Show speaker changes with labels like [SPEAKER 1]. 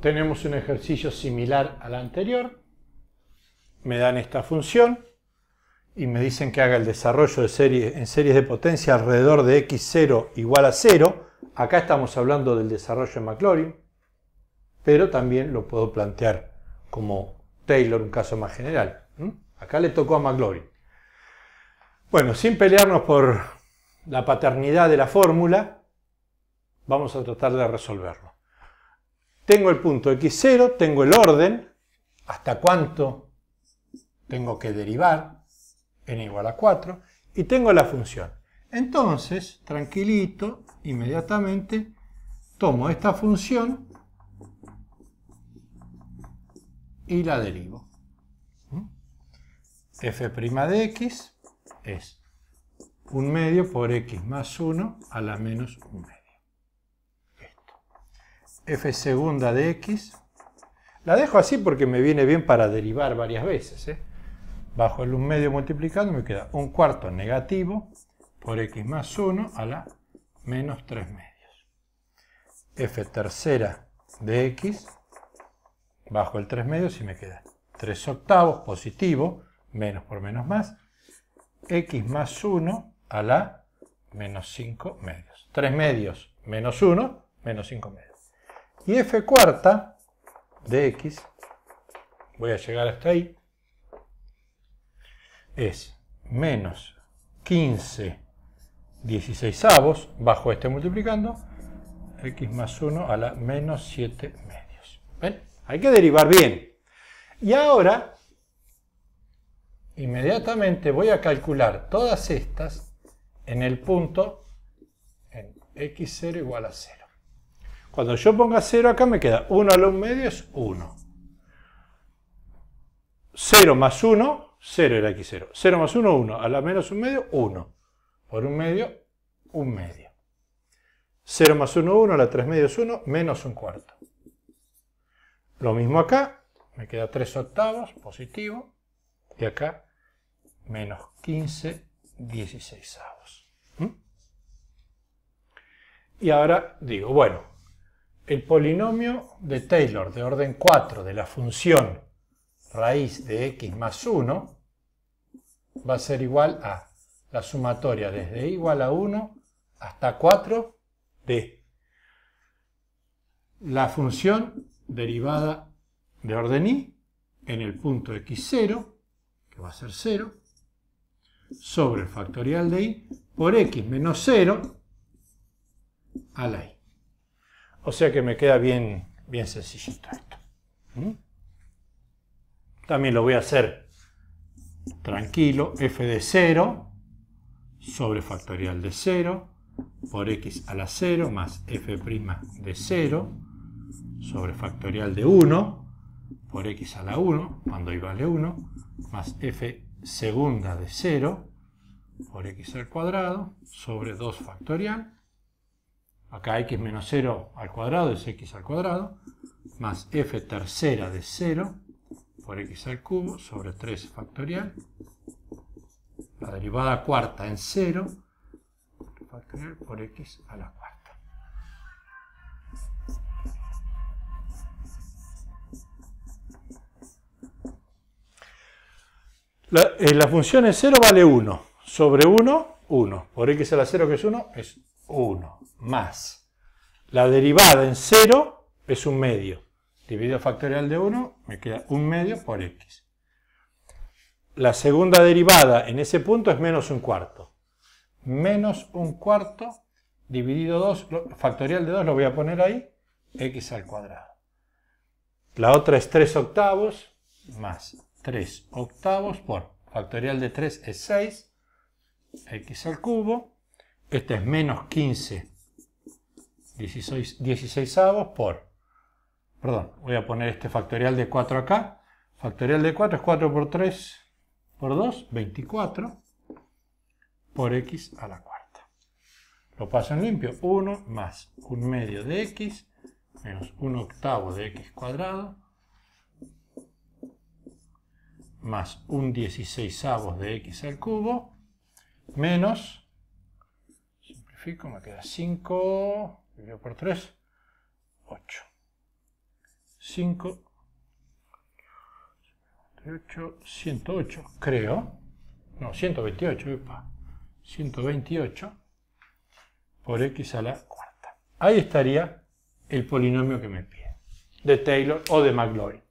[SPEAKER 1] Tenemos un ejercicio similar al anterior. Me dan esta función y me dicen que haga el desarrollo de en series de potencia alrededor de x0 igual a 0. Acá estamos hablando del desarrollo de Maclaurin, pero también lo puedo plantear como Taylor, un caso más general. Acá le tocó a Maclaurin. Bueno, sin pelearnos por la paternidad de la fórmula, vamos a tratar de resolverlo. Tengo el punto x0, tengo el orden, hasta cuánto tengo que derivar, n igual a 4, y tengo la función. Entonces, tranquilito, inmediatamente, tomo esta función y la derivo. f' de x es 1 medio por x más 1 a la menos 1 f segunda de x. La dejo así porque me viene bien para derivar varias veces. ¿eh? Bajo el 1 medio multiplicando me queda 1 cuarto negativo por x más 1 a la menos 3 medios. f tercera de x bajo el 3 medios y me queda 3 octavos positivo, menos por menos más, x más 1 a la menos 5 medios. 3 medios menos 1, menos 5 medios y f cuarta de x, voy a llegar hasta ahí, es menos 15 16 bajo este multiplicando, x más 1 a la menos 7 medios. ¿Ven? Hay que derivar bien. Y ahora, inmediatamente voy a calcular todas estas en el punto en x0 igual a 0. Cuando yo ponga 0 acá me queda 1 a la 1 medio es 1. 0 más 1, 0 era x0. 0 más 1, 1. A la menos 1 medio, 1. Por 1 medio, 1 medio. 0 más 1, 1. A la 3 medio es 1, menos 1 cuarto. Lo mismo acá. Me queda 3 octavos, positivo. Y acá, menos 15, 16 avos. ¿Mm? Y ahora digo, bueno, el polinomio de Taylor de orden 4 de la función raíz de x más 1 va a ser igual a la sumatoria desde igual a 1 hasta 4 de la función derivada de orden y en el punto x0, que va a ser 0, sobre el factorial de y por x menos 0 a la y. O sea que me queda bien, bien sencillito esto. ¿Mm? También lo voy a hacer tranquilo, f de 0 sobre factorial de 0 por x a la 0 más f' de 0 sobre factorial de 1 por x a la 1 cuando y vale 1 más f segunda de 0 por x al cuadrado sobre 2 factorial acá x menos 0 al cuadrado es x al cuadrado, más f tercera de 0 por x al cubo sobre 3 factorial, la derivada cuarta en 0 factorial por x a la cuarta. La, eh, función en 0 vale 1, sobre 1, 1, por x a la 0 que es 1 es 1 más la derivada en 0 es un medio. Dividido factorial de 1 me queda un medio por x. La segunda derivada en ese punto es menos un cuarto. Menos un cuarto dividido 2, factorial de 2 lo voy a poner ahí, x al cuadrado. La otra es 3 octavos más 3 octavos por factorial de 3 es 6, x al cubo este es menos 15 16, 16 avos por, perdón, voy a poner este factorial de 4 acá. Factorial de 4 es 4 por 3 por 2, 24 por x a la cuarta. Lo paso en limpio, 1 más 1 medio de x menos 1 octavo de x cuadrado más un 16 avos de x al cubo menos me queda 5, dividido por 3, 8. 5, 8, 108, creo. No, 128, 128 por x a la cuarta. Ahí estaría el polinomio que me pide, de Taylor o de McLaurin.